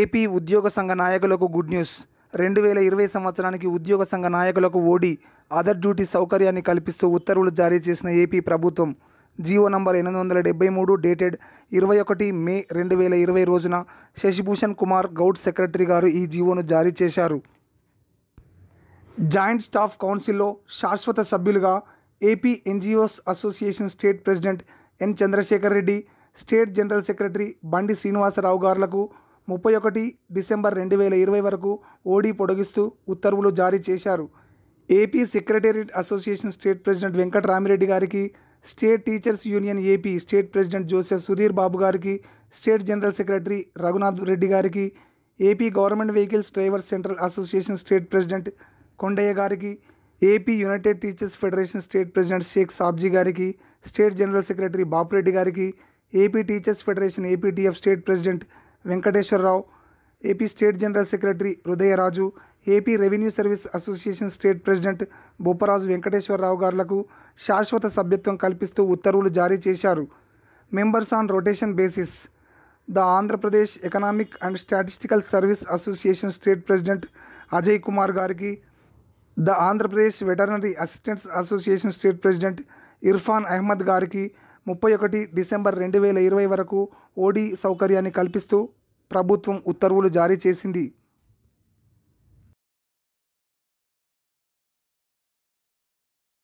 AP ఉద్యోగ సంఘ నాయకులకు గుడ్ న్యూస్ రెండు వేల ఇరవై సంవత్సరానికి ఉద్యోగ సంఘ నాయకులకు ఓడి అదర్ డ్యూటీ సౌకర్యాన్ని కల్పిస్తూ ఉత్తర్వులు జారీ చేసిన ఏపీ ప్రభుత్వం జీవో నంబర్ ఎనిమిది వందల డెబ్బై మూడు డేటెడ్ ఇరవై ఒకటి మే రెండు వేల ఇరవై రోజున శశిభూషణ్ కుమార్ గౌడ్ సెక్రటరీ గారు ఈ జీవోను జారీ చేశారు జాయింట్ స్టాఫ్ కౌన్సిల్లో శాశ్వత సభ్యులుగా AP NGOs association state president N Chandrasekhar Reddy state general secretary Bandi Srinivasarao గారులకు ముప్పై ఒకటి డిసెంబర్ రెండు వేల ఇరవై వరకు ఓడీ పొడిగిస్తూ ఉత్తర్వులు జారీ చేశారు AP secretariat association state president Venkatramireddy గారికి state teachers union AP state president Joseph Sudhir Babu గారికి state general secretary Raghunath Reddy గారికి AP government vehicles drivers central association state president Kondaiah గారికి AP united teachers federation state president Sheikh Sabji గారికి స్టేట్ జనరల్ సెక్రటరీ బాపురెడ్డి గారికి AP teachers federation APTF state president Venkateswararao AP state general secretary Hrudayaraju AP revenue service association state president Bopparaju Venkateswararao గారులకు శాశ్వత సభ్యత్వం కల్పిస్తూ ఉత్తర్వులు జారీ చేశారు members on rotation basis the Andhra Pradesh economic and statistical service association state president Ajay Kumar గారికి the Andhra Pradesh veterinary assistants association state president Irfan Ahmed గారికి ముప్పై ఒకటి డిసెంబర్ రెండు వేల ఇరవై వరకు ఓడీ సౌకర్యాన్ని కల్పిస్తూ ప్రభుత్వం ఉత్తర్వులు జారీ చేసింది